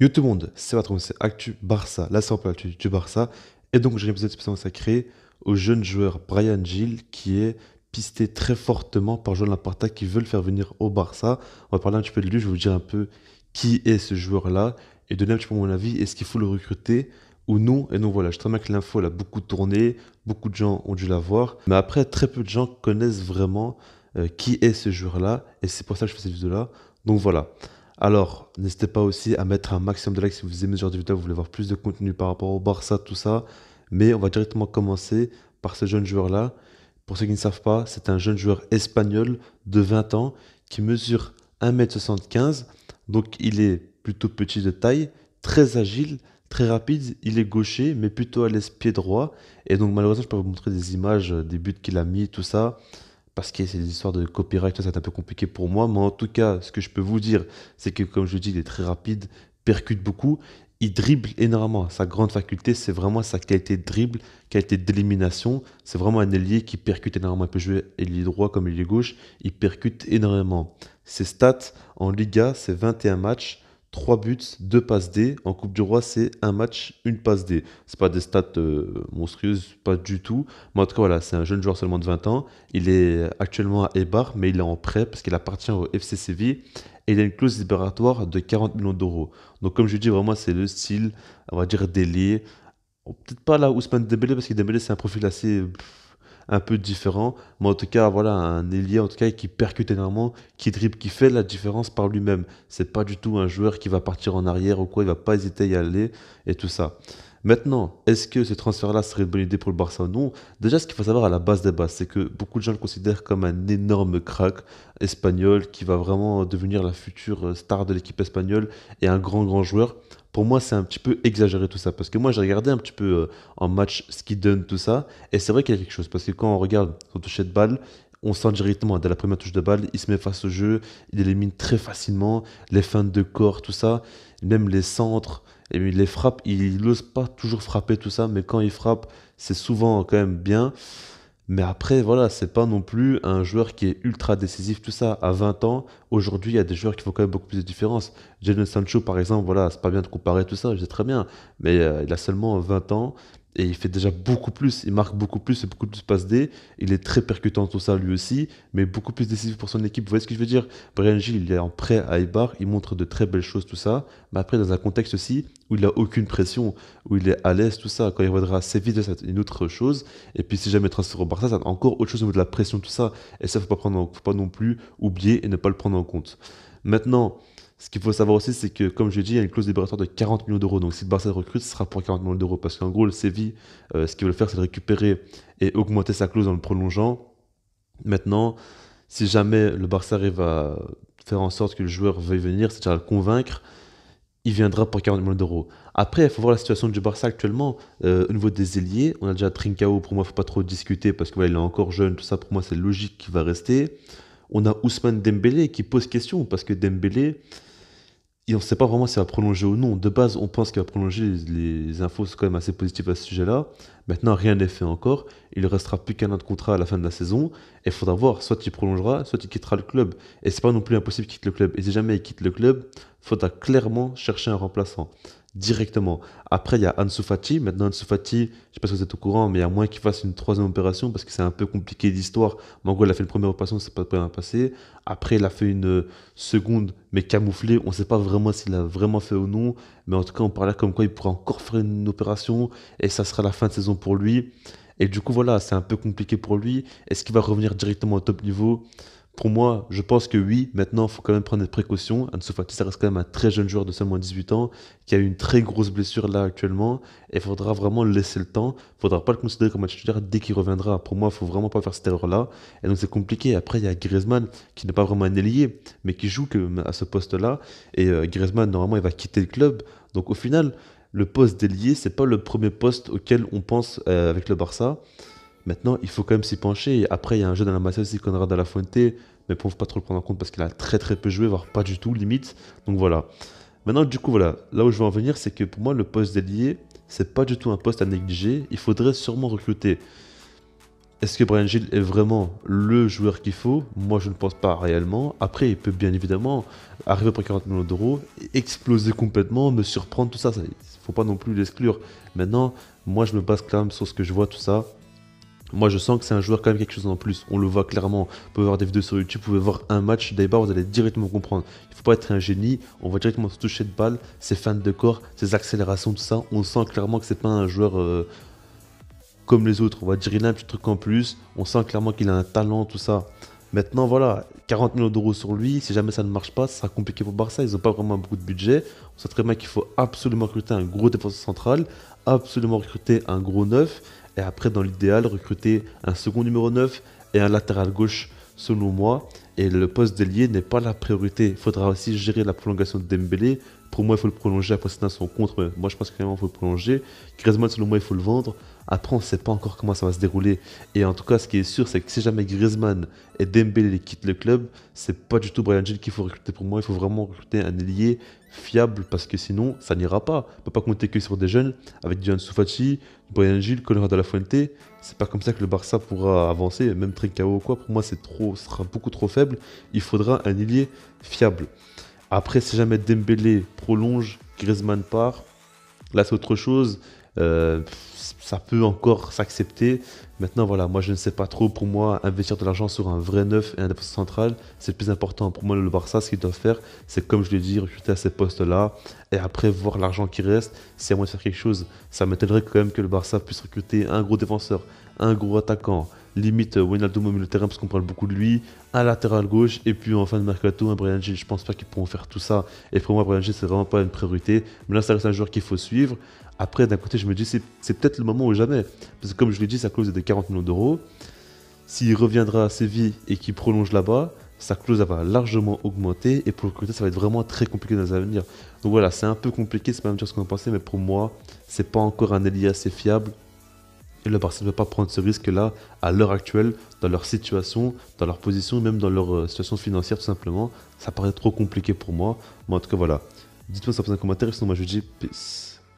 Yo tout le monde, c'est Patron, c'est Actu Barça, la simple Actu du Barça. Et donc j'ai un épisode spécialement sacré au jeune joueur Brian Gill qui est pisté très fortement par Joan Laporta qui veut le faire venir au Barça. On va parler un petit peu de lui, je vais vous dire un peu qui est ce joueur-là et donner un petit peu mon avis, est-ce qu'il faut le recruter ou non. Et donc voilà, je bien que l'info elle a beaucoup tourné, beaucoup de gens ont dû la voir, mais après très peu de gens connaissent vraiment euh, qui est ce joueur-là et c'est pour ça que je fais cette vidéo-là. Donc voilà. Alors, n'hésitez pas aussi à mettre un maximum de likes si vous aimez ce genre de vidéo, vous voulez voir plus de contenu par rapport au Barça, tout ça. Mais on va directement commencer par ce jeune joueur-là. Pour ceux qui ne savent pas, c'est un jeune joueur espagnol de 20 ans qui mesure 1m75. Donc il est plutôt petit de taille, très agile, très rapide. Il est gaucher, mais plutôt à l'aise droit. Et donc malheureusement, je peux vous montrer des images des buts qu'il a mis, tout ça parce que c'est des histoires de copyright, ça, c'est un peu compliqué pour moi. Mais en tout cas, ce que je peux vous dire, c'est que comme je vous dis, il est très rapide, percute beaucoup, il dribble énormément. Sa grande faculté, c'est vraiment sa qualité de dribble, qualité d'élimination. C'est vraiment un ailier qui percute énormément. Il peut jouer ailier droit comme ailier gauche, il percute énormément. Ses stats en Liga, c'est 21 matchs, 3 buts, 2 passes D. En Coupe du Roi, c'est un match, une passe D. C'est pas des stats euh, monstrueuses, pas du tout. Mais en tout cas, voilà, c'est un jeune joueur seulement de 20 ans. Il est actuellement à Ebar, mais il est en prêt parce qu'il appartient au FC Séville. Et il a une clause libératoire de 40 millions d'euros. Donc, comme je dis, vraiment, c'est le style, on va dire, délié. Peut-être pas là Ousmane Dembélé parce que Dembélé, c'est un profil assez un peu différent. Mais en tout cas, voilà, un ailier en tout cas qui percute énormément, qui dribble, qui fait la différence par lui-même. C'est pas du tout un joueur qui va partir en arrière ou quoi, il va pas hésiter à y aller et tout ça. Maintenant, est-ce que ce transfert-là serait une bonne idée pour le Barça ou non Déjà, ce qu'il faut savoir à la base des bases, c'est que beaucoup de gens le considèrent comme un énorme crack espagnol qui va vraiment devenir la future star de l'équipe espagnole et un grand, grand joueur. Pour moi, c'est un petit peu exagéré tout ça, parce que moi, j'ai regardé un petit peu euh, en match ce qu'il donne, tout ça, et c'est vrai qu'il y a quelque chose, parce que quand on regarde son toucher de balle, on sent directement dès la première touche de balle, il se met face au jeu, il élimine très facilement les fins de corps, tout ça, même les centres. Et les frappe, il n'ose pas toujours frapper tout ça, mais quand il frappe, c'est souvent quand même bien. Mais après, voilà, c'est pas non plus un joueur qui est ultra décisif, tout ça. À 20 ans, aujourd'hui, il y a des joueurs qui font quand même beaucoup plus de différence. Jadon Sancho, par exemple, voilà, c'est pas bien de comparer tout ça, je très bien. Mais euh, il a seulement 20 ans, et il fait déjà beaucoup plus, il marque beaucoup plus, beaucoup plus passe D, il est très percutant tout ça lui aussi, mais beaucoup plus décisif pour son équipe. Vous voyez ce que je veux dire Brian Gilles, il est en prêt à Ibar, il montre de très belles choses tout ça, mais après dans un contexte aussi où il n'a aucune pression, où il est à l'aise tout ça, quand il reviendra à vite c'est une autre chose, et puis si jamais il transfère au Barça, c'est encore autre chose au niveau de la pression tout ça, et ça faut pas prendre, faut pas non plus oublier et ne pas le prendre en compte. Maintenant, ce qu'il faut savoir aussi, c'est que, comme je dis, il y a une clause libératoire de 40 millions d'euros. Donc, si le Barça recrute, ce sera pour 40 millions d'euros. Parce qu'en gros, le Séville, euh, ce qu'il veut faire, c'est de récupérer et augmenter sa clause en le prolongeant. Maintenant, si jamais le Barça arrive à faire en sorte que le joueur veuille venir, c'est-à-dire le convaincre, il viendra pour 40 millions d'euros. Après, il faut voir la situation du Barça actuellement. Euh, au niveau des ailiers, on a déjà Trincao, pour moi, il ne faut pas trop discuter parce qu'il est encore jeune, tout ça, pour moi, c'est logique qu'il va rester. On a Ousmane Dembélé qui pose question parce que Dembélé, on ne sait pas vraiment s'il va prolonger ou non. De base, on pense qu'il va prolonger. Les infos sont quand même assez positives à ce sujet-là. Maintenant, rien n'est fait encore. Il ne restera plus qu'un an de contrat à la fin de la saison. il faudra voir, soit il prolongera, soit il quittera le club. Et c'est pas non plus impossible qu'il quitte le club. Et si jamais il quitte le club, il faudra clairement chercher un remplaçant directement. Après, il y a Ansu Fati. Maintenant, Ansu Fati, je sais pas si vous êtes au courant, mais il y a moins qu'il fasse une troisième opération parce que c'est un peu compliqué d'histoire, Mais en gros, il a fait une première opération, c'est pas bien passé. Après, il a fait une seconde, mais camouflée. On sait pas vraiment s'il a vraiment fait ou non. Mais en tout cas, on parlait comme quoi il pourrait encore faire une opération et ça sera la fin de saison pour lui. Et du coup, voilà, c'est un peu compliqué pour lui. Est-ce qu'il va revenir directement au top niveau pour moi, je pense que oui, maintenant, il faut quand même prendre des précautions. Ansu Fati, ça reste quand même un très jeune joueur de seulement 18 ans, qui a eu une très grosse blessure là actuellement, et il faudra vraiment laisser le temps. Il ne faudra pas le considérer comme un titulaire dès qu'il reviendra. Pour moi, il faut vraiment pas faire cette erreur-là. Et donc, c'est compliqué. Après, il y a Griezmann, qui n'est pas vraiment un ailier, mais qui joue à ce poste-là. Et euh, Griezmann, normalement, il va quitter le club. Donc, au final, le poste d'ailier, n'est pas le premier poste auquel on pense euh, avec le Barça. Maintenant, il faut quand même s'y pencher. après, il y a un jeu dans la masse aussi, Conrad à la Fuente, mais pour pas trop le prendre en compte parce qu'il a très très peu joué, voire pas du tout, limite. Donc voilà. Maintenant, du coup, voilà, là où je veux en venir, c'est que pour moi, le poste d'ailier, c'est pas du tout un poste à négliger. Il faudrait sûrement recruter. Est-ce que Brian Gilles est vraiment le joueur qu'il faut Moi, je ne pense pas réellement. Après, il peut bien évidemment arriver pour 40 millions d'euros, exploser complètement, me surprendre, tout ça. Il ne faut pas non plus l'exclure. Maintenant, moi, je me base quand même sur ce que je vois, tout ça. Moi, je sens que c'est un joueur quand même quelque chose en plus. On le voit clairement. Vous pouvez voir des vidéos sur YouTube, vous pouvez voir un match d'Aibar, vous allez directement comprendre. Il ne faut pas être un génie. On voit directement se toucher de balle, ses fans de corps, ses accélérations, tout ça. On sent clairement que c'est pas un joueur euh, comme les autres. On va dire il a un petit truc en plus. On sent clairement qu'il a un talent, tout ça. Maintenant, voilà, 40 millions d'euros sur lui. Si jamais ça ne marche pas, ça sera compliqué pour Barça. Ils n'ont pas vraiment beaucoup de budget. On sait très bien qu'il faut absolument recruter un gros défenseur central, absolument recruter un gros neuf. Et après, dans l'idéal, recruter un second numéro 9 et un latéral gauche, selon moi. Et le poste d'ailier n'est pas la priorité. Il faudra aussi gérer la prolongation de Dembélé. Pour moi, il faut le prolonger. Après, c'est son contre. Moi, je pense qu'il faut le prolonger. Griezmann, selon moi, il faut le vendre. Après, on ne sait pas encore comment ça va se dérouler. Et en tout cas, ce qui est sûr, c'est que si jamais Griezmann et Dembélé quittent le club, c'est pas du tout Brian Gill qu'il faut recruter pour moi. Il faut vraiment recruter un ailier fiable parce que sinon, ça n'ira pas. On peut pas compter que sur des jeunes avec Gian Soufati, Brian Gill, colorado de la Fuente. C'est pas comme ça que le Barça pourra avancer, même Trincao ou quoi. Pour moi, c'est trop, ce sera beaucoup trop faible. Il faudra un ailier fiable. Après, si jamais Dembélé prolonge, Griezmann part, là c'est autre chose. Euh, ça peut encore s'accepter. Maintenant, voilà, moi je ne sais pas trop. Pour moi, investir de l'argent sur un vrai neuf et un défenseur central, c'est le plus important. Pour moi, le Barça, ce qu'il doit faire, c'est comme je l'ai dit, recruter à ces postes-là et après voir l'argent qui reste. Si à moins de faire quelque chose, ça m'étonnerait quand même que le Barça puisse recruter un gros défenseur, un gros attaquant, limite euh, Wijnaldum au milieu de terrain parce qu'on parle beaucoup de lui, un latéral gauche et puis en fin de mercato un Brian Gilles. Je pense pas qu'ils pourront faire tout ça. Et pour moi, Brian Gilles, c'est vraiment pas une priorité. Mais là, ça reste un joueur qu'il faut suivre. Après, d'un côté, je me dis c'est, peut-être le moment ou jamais. Parce que comme je l'ai dit, sa clause est de 40 millions d'euros. S'il reviendra à Séville et qu'il prolonge là-bas, sa clause va largement augmenter et pour le côté ça va être vraiment très compliqué dans l'avenir. Donc voilà, c'est un peu compliqué, c'est pas même chose ce qu'on pensait, mais pour moi, c'est pas encore un allié assez fiable le ne peut pas prendre ce risque-là à l'heure actuelle, dans leur situation, dans leur position, même dans leur euh, situation financière tout simplement. Ça paraît trop compliqué pour moi. Mais en tout cas, voilà. Dites-moi ça dans un commentaire, sinon moi je dis peace.